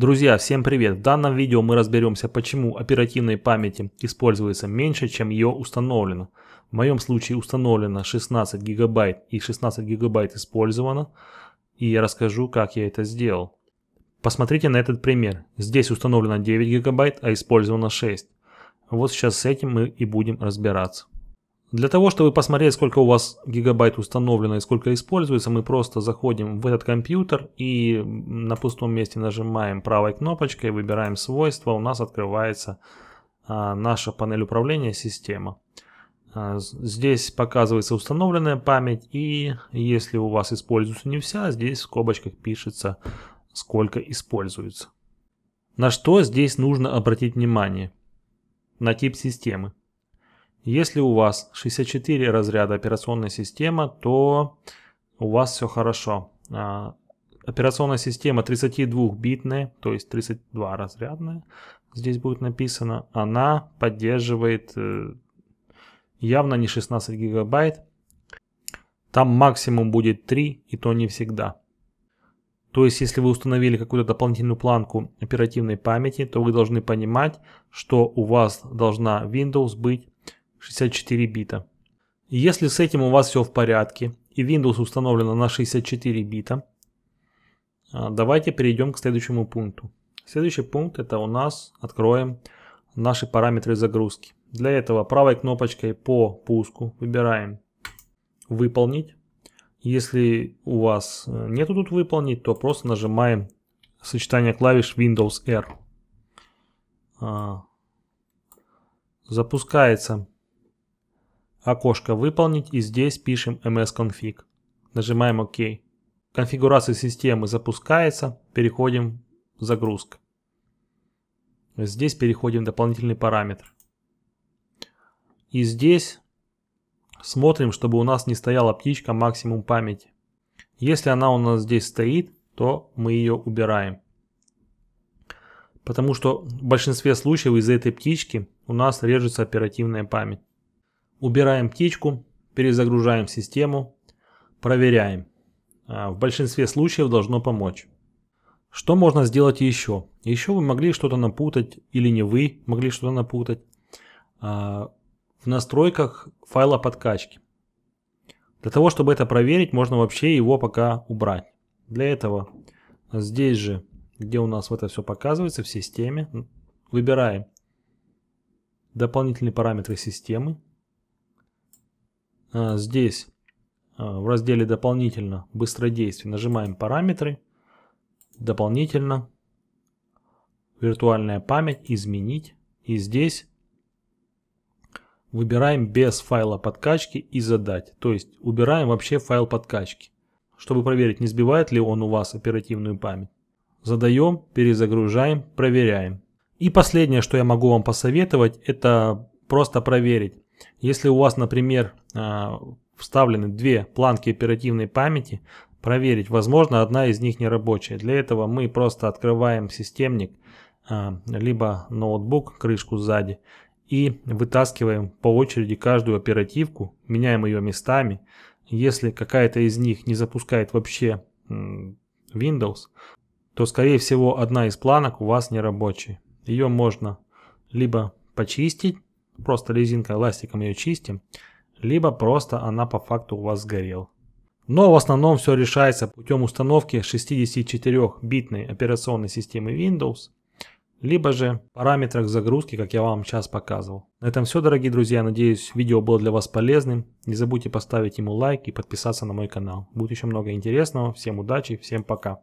Друзья, всем привет! В данном видео мы разберемся, почему оперативной памяти используется меньше, чем ее установлено. В моем случае установлено 16 гигабайт и 16 гигабайт использовано. И я расскажу, как я это сделал. Посмотрите на этот пример. Здесь установлено 9 гигабайт, а использовано 6. Вот сейчас с этим мы и будем разбираться. Для того, чтобы посмотреть, сколько у вас гигабайт установлено и сколько используется, мы просто заходим в этот компьютер и на пустом месте нажимаем правой кнопочкой, выбираем свойства, у нас открывается а, наша панель управления система. А, здесь показывается установленная память и если у вас используется не вся, здесь в скобочках пишется сколько используется. На что здесь нужно обратить внимание? На тип системы. Если у вас 64 разряда операционной системы, то у вас все хорошо. А, операционная система 32-битная, то есть 32 разрядная, здесь будет написано, она поддерживает э, явно не 16 гигабайт. Там максимум будет 3, и то не всегда. То есть, если вы установили какую-то дополнительную планку оперативной памяти, то вы должны понимать, что у вас должна Windows быть 64 бита. Если с этим у вас все в порядке и Windows установлено на 64 бита, а, давайте перейдем к следующему пункту. Следующий пункт это у нас откроем наши параметры загрузки. Для этого правой кнопочкой по пуску выбираем «Выполнить». Если у вас э, нету тут «Выполнить», то просто нажимаем сочетание клавиш Windows R. А, запускается Окошко «Выполнить» и здесь пишем msconfig, Нажимаем ОК. Конфигурация системы запускается. Переходим в загрузка. Здесь переходим в дополнительный параметр. И здесь смотрим, чтобы у нас не стояла птичка максимум памяти. Если она у нас здесь стоит, то мы ее убираем. Потому что в большинстве случаев из-за этой птички у нас режется оперативная память. Убираем птичку, перезагружаем систему, проверяем. А, в большинстве случаев должно помочь. Что можно сделать еще? Еще вы могли что-то напутать или не вы могли что-то напутать а, в настройках файла подкачки. Для того, чтобы это проверить, можно вообще его пока убрать. Для этого здесь же, где у нас это все показывается в системе, выбираем дополнительные параметры системы, а, здесь а, в разделе «Дополнительно» «Быстродействие» нажимаем «Параметры», «Дополнительно», «Виртуальная память», «Изменить». И здесь выбираем без файла подкачки и «Задать». То есть убираем вообще файл подкачки, чтобы проверить, не сбивает ли он у вас оперативную память. Задаем, перезагружаем, проверяем. И последнее, что я могу вам посоветовать, это просто проверить, если у вас, например, а, вставлены две планки оперативной памяти, проверить, возможно, одна из них не рабочая. Для этого мы просто открываем системник, а, либо ноутбук, крышку сзади, и вытаскиваем по очереди каждую оперативку, меняем ее местами. Если какая-то из них не запускает вообще Windows, то, скорее всего, одна из планок у вас не рабочая. Ее можно либо почистить, просто резинкой, эластиком ее чистим, либо просто она по факту у вас сгорела. Но в основном все решается путем установки 64-битной операционной системы Windows, либо же параметрах загрузки, как я вам сейчас показывал. На этом все, дорогие друзья. Надеюсь, видео было для вас полезным. Не забудьте поставить ему лайк и подписаться на мой канал. Будет еще много интересного. Всем удачи, всем пока.